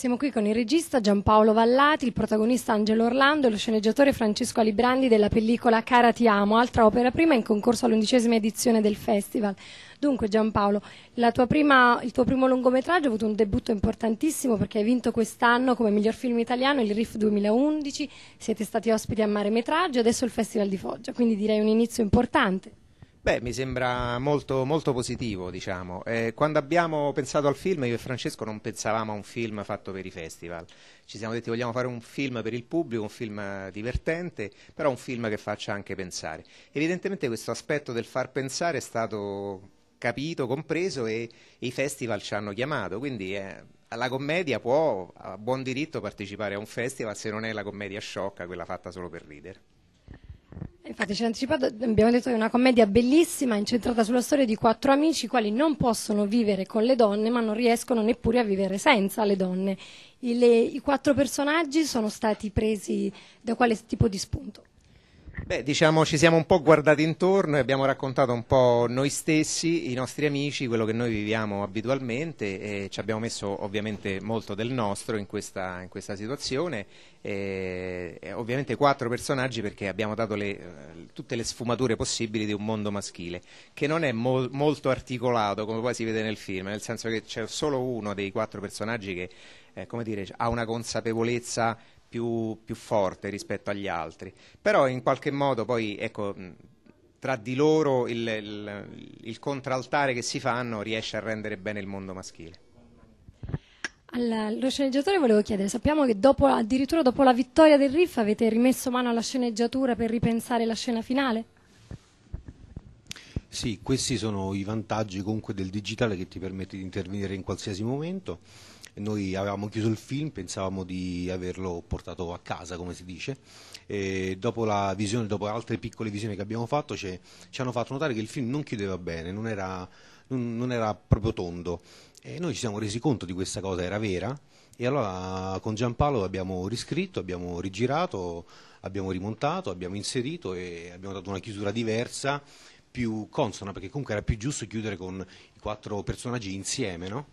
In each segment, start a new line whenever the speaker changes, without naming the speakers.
Siamo qui con il regista Giampaolo Vallati, il protagonista Angelo Orlando e lo sceneggiatore Francesco Alibrandi della pellicola Cara ti amo, altra opera prima in concorso all'undicesima edizione del festival. Dunque Giampaolo, prima, il tuo primo lungometraggio ha avuto un debutto importantissimo perché hai vinto quest'anno come miglior film italiano il RIF 2011, siete stati ospiti a Mare Metraggio e adesso il Festival di Foggia, quindi direi un inizio importante.
Beh, mi sembra molto, molto positivo, diciamo. Eh, quando abbiamo pensato al film, io e Francesco non pensavamo a un film fatto per i festival. Ci siamo detti vogliamo fare un film per il pubblico, un film divertente, però un film che faccia anche pensare. Evidentemente questo aspetto del far pensare è stato capito, compreso e i festival ci hanno chiamato, quindi... Eh, la commedia può a buon diritto partecipare a un festival se non è la commedia sciocca, quella fatta solo per ridere
fateci anticipato, abbiamo detto che è una commedia bellissima incentrata sulla storia di quattro amici i quali non possono vivere con le donne ma non riescono neppure a vivere senza le donne. I, le, i quattro personaggi sono stati presi da quale tipo di spunto?
Beh, diciamo ci siamo un po' guardati intorno e abbiamo raccontato un po' noi stessi, i nostri amici, quello che noi viviamo abitualmente e ci abbiamo messo ovviamente molto del nostro in questa, in questa situazione. E ovviamente quattro personaggi perché abbiamo dato le, eh, tutte le sfumature possibili di un mondo maschile, che non è mol, molto articolato come poi si vede nel film, nel senso che c'è solo uno dei quattro personaggi che eh, dire, ha una consapevolezza più, più, forte rispetto agli altri, però in qualche modo poi ecco, tra di loro il, il, il contraltare che si fanno riesce a rendere bene il mondo maschile.
Allo sceneggiatore volevo chiedere, sappiamo che dopo, addirittura dopo la vittoria del Riff avete rimesso mano alla sceneggiatura per ripensare la scena finale?
Sì, questi sono i vantaggi comunque del digitale che ti permette di intervenire in qualsiasi momento. Noi avevamo chiuso il film, pensavamo di averlo portato a casa, come si dice. E dopo la visione, dopo altre piccole visioni che abbiamo fatto, ci hanno fatto notare che il film non chiudeva bene, non era non era proprio tondo. E noi ci siamo resi conto di questa cosa, era vera, e allora con Giampaolo abbiamo riscritto, abbiamo rigirato, abbiamo rimontato, abbiamo inserito e abbiamo dato una chiusura diversa, più consona, perché comunque era più giusto chiudere con i quattro personaggi insieme, no?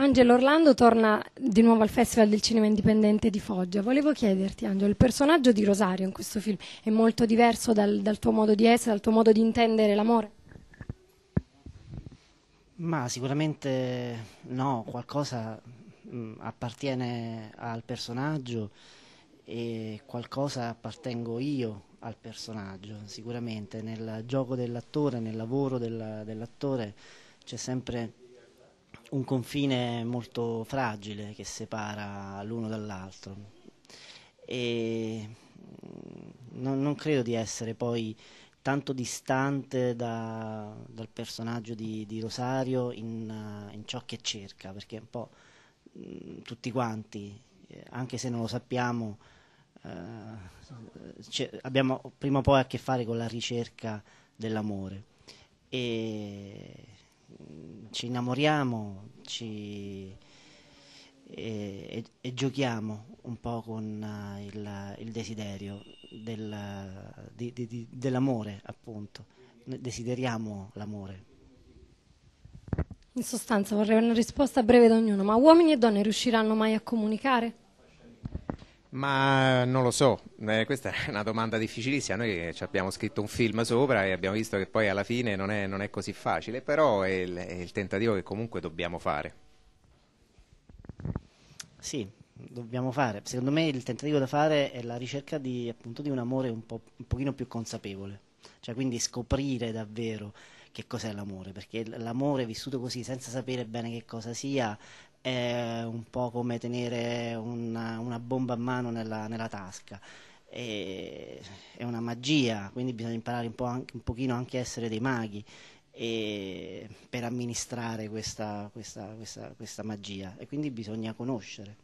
Angelo Orlando torna di nuovo al Festival del Cinema Indipendente di Foggia. Volevo chiederti, Angelo, il personaggio di Rosario in questo film è molto diverso dal, dal tuo modo di essere, dal tuo modo di intendere l'amore?
Ma sicuramente no, qualcosa mh, mm, appartiene al personaggio e qualcosa appartengo io al personaggio, sicuramente nel gioco dell'attore, nel lavoro della, dell'attore c'è sempre un confine molto fragile che separa l'uno dall'altro e mm, non, non, credo di essere poi tanto distante da, dal personaggio di, di Rosario in, eh, in, ciò che cerca, perché un po' mm, tutti quanti, eh, anche se non lo sappiamo, eh, abbiamo prima o poi a che fare con la ricerca dell'amore. E Mm, ci innamoriamo ci, e, e, e, giochiamo un po' con uh, il, il, desiderio del, di, di, di, dell'amore, appunto. Desideriamo l'amore.
In sostanza vorrei una risposta breve da ognuno, ma uomini e donne riusciranno mai a comunicare?
Ma non lo so, eh, questa è una domanda difficilissima, noi eh, ci abbiamo scritto un film sopra e abbiamo visto che poi alla fine non è, non è così facile, però è il, è il, tentativo che comunque dobbiamo fare.
Sì, dobbiamo fare. Secondo me il tentativo da fare è la ricerca di, appunto, di un amore un, po', un pochino più consapevole, cioè quindi scoprire davvero che cos'è l'amore, perché l'amore vissuto così senza sapere bene che cosa sia è un po' come tenere una, una bomba a mano nella, nella tasca. E, è una magia, quindi bisogna imparare un, po anche, un pochino anche a essere dei maghi per amministrare questa, questa, questa, questa magia e quindi bisogna conoscere.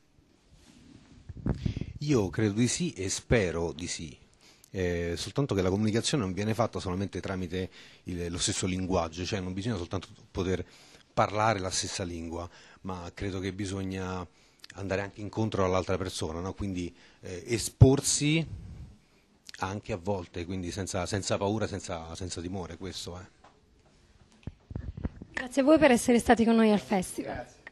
Io credo di sì e spero di sì. Eh, soltanto che la comunicazione non viene fatta solamente tramite il, lo stesso linguaggio, cioè non bisogna soltanto poter parlare la stessa lingua, ma credo che bisogna andare anche incontro all'altra persona, no? quindi eh, esporsi anche a volte, quindi senza, senza paura, senza, senza, timore, questo. Eh.
Grazie a voi per essere stati con noi al festival. Grazie.